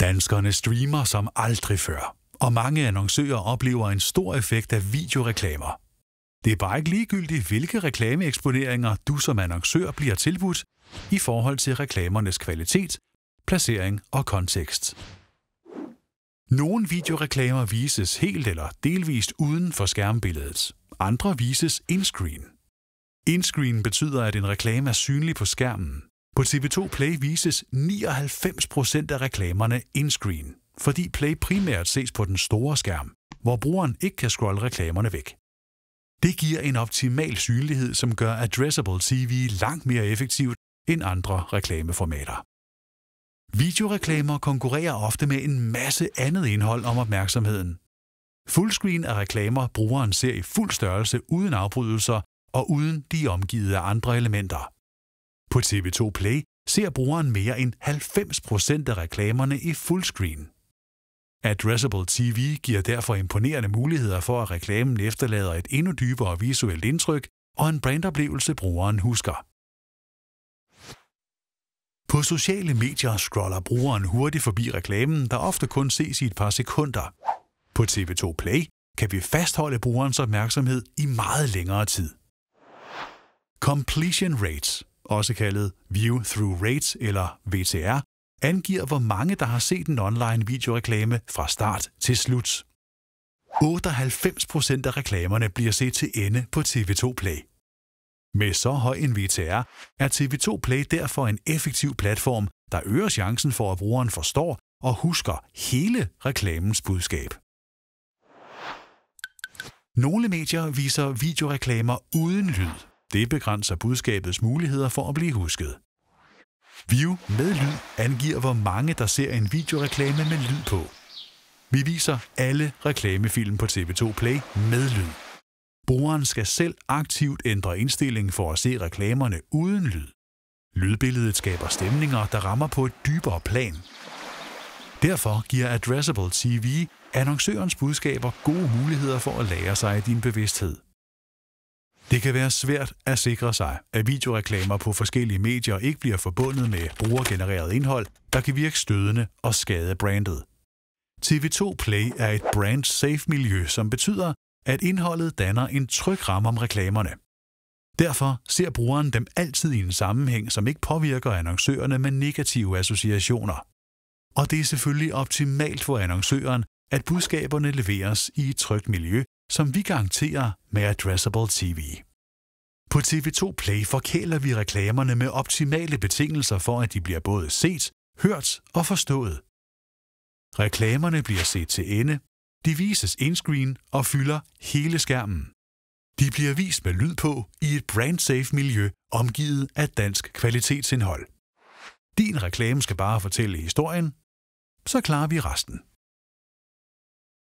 Danskerne streamer som aldrig før, og mange annoncører oplever en stor effekt af videoreklamer. Det er bare ikke ligegyldigt, hvilke reklameeksponeringer du som annoncør bliver tilbudt i forhold til reklamernes kvalitet, placering og kontekst. Nogle videoreklamer vises helt eller delvist uden for skærmbilledet. Andre vises in-screen. betyder, at en reklame er synlig på skærmen. På TV2 Play vises 99 af reklamerne in-screen, fordi Play primært ses på den store skærm, hvor brugeren ikke kan scrolle reklamerne væk. Det giver en optimal synlighed, som gør addressable TV langt mere effektivt end andre reklameformater. Videoreklamer konkurrerer ofte med en masse andet indhold om opmærksomheden. Fullscreen er reklamer, brugeren ser i fuld størrelse uden afbrydelser og uden de omgivet af andre elementer. På TV2 Play ser brugeren mere end 90% af reklamerne i fullscreen. Addressable TV giver derfor imponerende muligheder for, at reklamen efterlader et endnu dybere visuelt indtryk og en brandoplevelse, brugeren husker. På sociale medier scroller brugeren hurtigt forbi reklamen, der ofte kun ses i et par sekunder. På TV2 Play kan vi fastholde brugerens opmærksomhed i meget længere tid. Completion Rates også kaldet View Through Rate eller VTR, angiver, hvor mange der har set en online videoreklame fra start til slut. 98 procent af reklamerne bliver set til ende på TV2 Play. Med så høj en VTR er TV2 Play derfor en effektiv platform, der øger chancen for, at brugeren forstår og husker hele reklamens budskab. Nogle medier viser videoreklamer uden lyd, det begrænser budskabets muligheder for at blive husket. View med lyd angiver, hvor mange der ser en videoreklame med lyd på. Vi viser alle reklamefilm på TV2 Play med lyd. Brugeren skal selv aktivt ændre indstillingen for at se reklamerne uden lyd. Lydbilledet skaber stemninger, der rammer på et dybere plan. Derfor giver Addressable TV annoncørens budskaber gode muligheder for at lære sig i din bevidsthed. Det kan være svært at sikre sig, at videoreklamer på forskellige medier ikke bliver forbundet med brugergenereret indhold, der kan virke stødende og skade brandet. TV2 Play er et brand-safe miljø, som betyder, at indholdet danner en tryg ramme om reklamerne. Derfor ser brugeren dem altid i en sammenhæng, som ikke påvirker annoncørerne med negative associationer. Og det er selvfølgelig optimalt for annoncøren, at budskaberne leveres i et trygt miljø, som vi garanterer med Addressable TV. På TV2 Play forkæler vi reklamerne med optimale betingelser for, at de bliver både set, hørt og forstået. Reklamerne bliver set til ende, de vises indscreen og fylder hele skærmen. De bliver vist med lyd på i et brandsafe miljø omgivet af dansk kvalitetsindhold. Din reklame skal bare fortælle historien, så klarer vi resten.